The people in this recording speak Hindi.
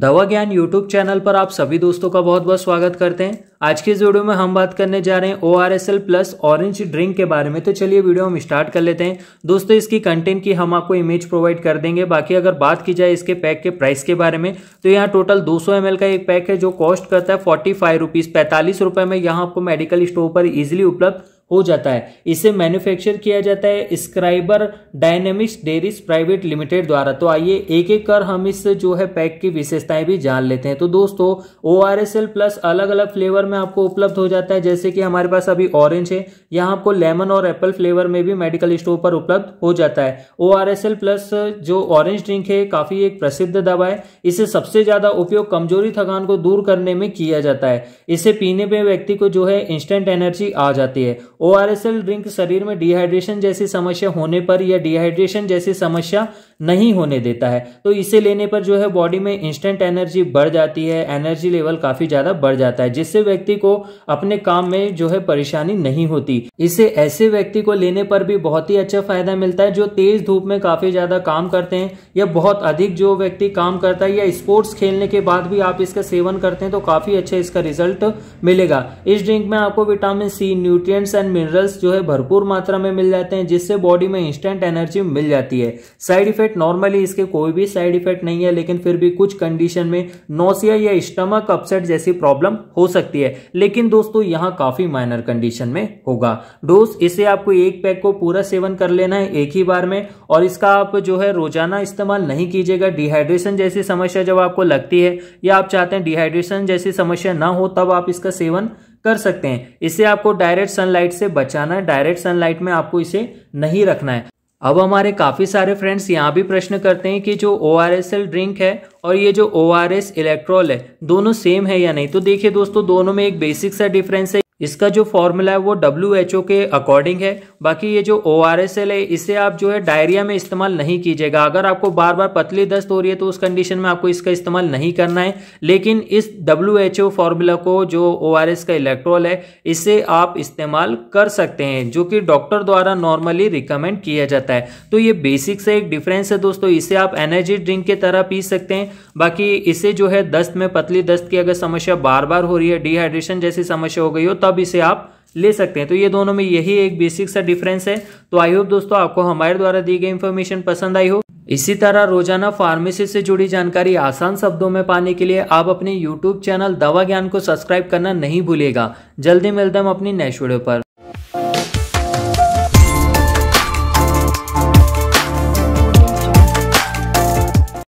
दवा ज्ञान यूट्यूब चैनल पर आप सभी दोस्तों का बहुत बहुत स्वागत करते हैं आज के इस वीडियो में हम बात करने जा रहे हैं O R S L plus orange drink के बारे में तो चलिए वीडियो हम स्टार्ट कर लेते हैं दोस्तों इसकी कंटेंट की हम आपको इमेज प्रोवाइड कर देंगे बाकी अगर बात की जाए इसके पैक के प्राइस के बारे में तो यहाँ टोटल दो सौ का एक पैक है जो कॉस्ट करता है फोर्टी फाइव रुपीज़ पैंतालीस रुपये में यहाँ आपको मेडिकल स्टोर पर ईजिली उपलब्ध हो जाता है इसे मैन्युफैक्चर किया जाता है स्क्राइबर डायनेमिक्स डेरीज प्राइवेट लिमिटेड द्वारा तो आइए एक एक कर हम इस जो है पैक की विशेषताएं भी जान लेते हैं तो दोस्तों ओ प्लस अलग अलग फ्लेवर में आपको उपलब्ध हो जाता है जैसे कि हमारे पास अभी ऑरेंज है यहाँ आपको लेमन और एप्पल फ्लेवर में भी मेडिकल स्टोर पर उपलब्ध हो जाता है ओ प्लस जो ऑरेंज ड्रिंक है काफी एक प्रसिद्ध दवा है इसे सबसे ज्यादा उपयोग कमजोरी थकान को दूर करने में किया जाता है इसे पीने पर व्यक्ति को जो है इंस्टेंट एनर्जी आ जाती है ओ ड्रिंक शरीर में डिहाइड्रेशन जैसी समस्या होने पर या डिहाइड्रेशन जैसी समस्या नहीं होने देता है तो इसे लेने पर जो है बॉडी में इंस्टेंट एनर्जी बढ़ जाती है एनर्जी लेवल काफ़ी ज़्यादा बढ़ जाता है जिससे व्यक्ति को अपने काम में जो है परेशानी नहीं होती इसे ऐसे व्यक्ति को लेने पर भी बहुत ही अच्छा फायदा मिलता है जो तेज़ धूप में काफ़ी ज़्यादा काम करते हैं या बहुत अधिक जो व्यक्ति काम करता है या स्पोर्ट्स खेलने के बाद भी आप इसका सेवन करते हैं तो काफ़ी अच्छा इसका रिजल्ट मिलेगा इस ड्रिंक में आपको vitamin C nutrients and minerals जो है भरपूर मात्रा में मिल जाते हैं जिससे बॉडी में इंस्टेंट एनर्जी मिल जाती है साइड इफेक्ट इफेक्ट नॉर्मली इसके कोई भी साइड इफेक्ट नहीं है लेकिन फिर भी कुछ कंडीशन में नोसिया या स्टमक अपसेट जैसी प्रॉब्लम हो सकती है लेकिन दोस्तों यहाँ काफी माइनर कंडीशन में होगा डोज इसे आपको एक पैक को पूरा सेवन कर लेना है एक ही बार में और इसका आप जो है रोजाना इस्तेमाल नहीं कीजिएगा डिहाइड्रेशन जैसी समस्या जब आपको लगती है या आप चाहते हैं डिहाइड्रेशन जैसी समस्या ना हो तब आप इसका सेवन कर सकते हैं इसे आपको डायरेक्ट सनलाइट से बचाना है डायरेक्ट सनलाइट में आपको इसे नहीं रखना है अब हमारे काफ़ी सारे फ्रेंड्स यहाँ भी प्रश्न करते हैं कि जो ओ आर ड्रिंक है और ये जो ओ आर इलेक्ट्रोल है दोनों सेम है या नहीं तो देखिए दोस्तों दोनों में एक बेसिक सा डिफरेंस है इसका जो फॉर्मूला है वो डब्ल्यू के अकॉर्डिंग है बाकी ये जो ओ है इसे आप जो है डायरिया में इस्तेमाल नहीं कीजिएगा अगर आपको बार बार पतली दस्त हो रही है तो उस कंडीशन में आपको इसका इस्तेमाल नहीं करना है लेकिन इस डब्ल्यू फॉर्मूला को जो ओ का इलेक्ट्रोल है इसे आप इस्तेमाल कर सकते हैं जो कि डॉक्टर द्वारा नॉर्मली रिकमेंड किया जाता है तो ये बेसिक से एक डिफरेंस है दोस्तों इसे आप एनर्जी ड्रिंक की तरह पी सकते हैं बाकी इसे जो है दस्त में पतली दस्त की अगर समस्या बार बार हो रही है डिहाइड्रेशन जैसी समस्या हो गई हो तब अब इसे आप ले सकते हैं तो ये दोनों में यही एक बेसिक सा डिफरेंस है तो आई होप दोस्तों आपको हमारे द्वारा दी गई इन्फॉर्मेशन पसंद आई हो इसी तरह रोजाना फार्मेसी से जुड़ी जानकारी आसान शब्दों में पाने के लिए आप अपने यूट्यूब चैनल दवा ज्ञान को सब्सक्राइब करना नहीं भूलेगा जल्दी मिलते हम अपनी नेक्स्ट वीडियो पर